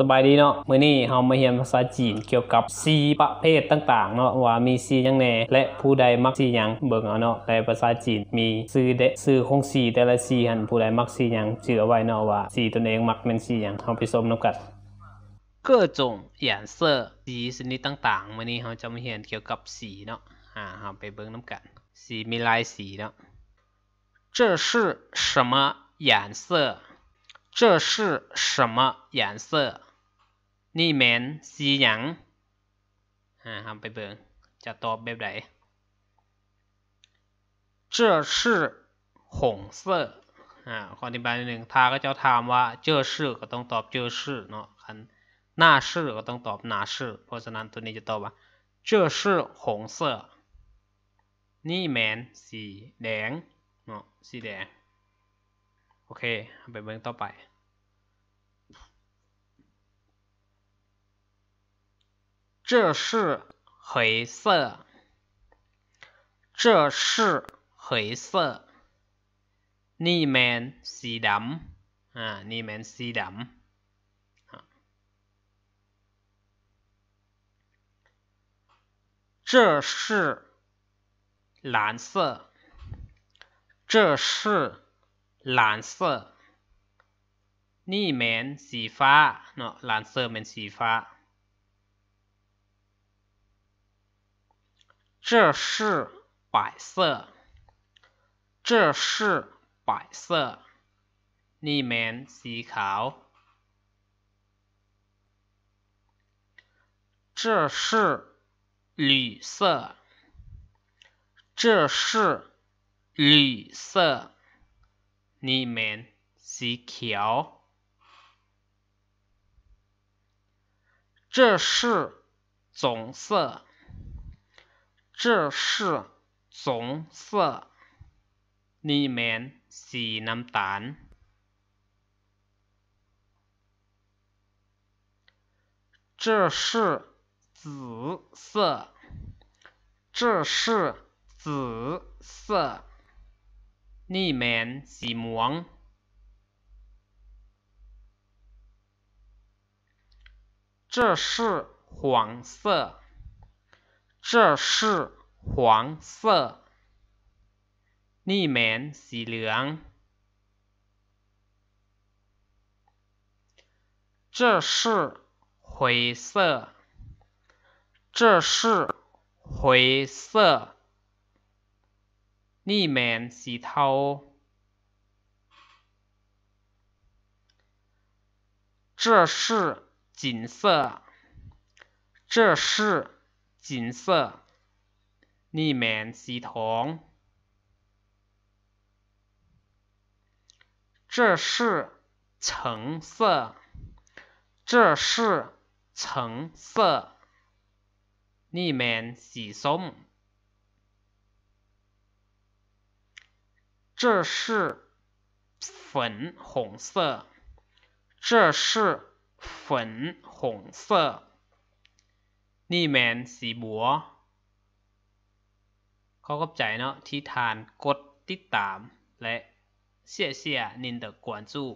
สบายดีเนาะมื้อนี้เฮามาเรียนภาษาจีนเกี่ยวกับสีประเภทต่างๆเนาะว่ามีสียังแงน่และผู้ใดมักสีหยังเบิ่งเอาเนาะในภาษาจีนมีซื่อเดซื่อของสีแต่ละสีหันผู้ใดมักสีหยังเชื่อไว้เนาะว่าสีตนเองมักเป็นสีหยังเฮาไปชมนำกัน各种颜色สีชนิดต่างๆมื้อนี้เฮาจะมาเรียนเกี่ยวกับสีเนาะอ่าเฮาไปเบิ่งนำกันสีมีหลายสีเนาะ这是什么颜色这是什么颜色นี่แมนสีหยังอ่าทำไปเบิงจะตอบแบบไหน这是红色อ่าขออธิบายนิดหนึ่งทาก็จะถามว่าเจอือก็ต้องตอบเจอือเนาะคันหน้าชื่อก็ต้องตอบหน้าชื่อเพราะฉะนั้นตัวนี้จะตอบว่า这是红色นี่แมนสีแดง เนาะสีแดง โอเคไปเบิ่งต่อไป这是黑色，这是黑色。你们是蓝，啊，你们是蓝。这是蓝色，这是蓝色。你们是花，喏，蓝色们是花。这是白色，这是白色，你们思考。这是绿色，这是绿色，你们思考。这是棕色。这是棕色，你们喜唔喜？这是紫色，这是紫色，你们是唔喜？这是黄色。这是黄色，你们是凉。这是灰色，这是灰色，你们是头。这是金色，这是。金色，里面是铜。这是橙色，这是橙色，你们喜欢？这是粉红色，这是粉红色。นี่แมนสีบัวเขาก็ใจเนาะที่ทานกดติดตาม และเสียเสียนินเดกวนจู้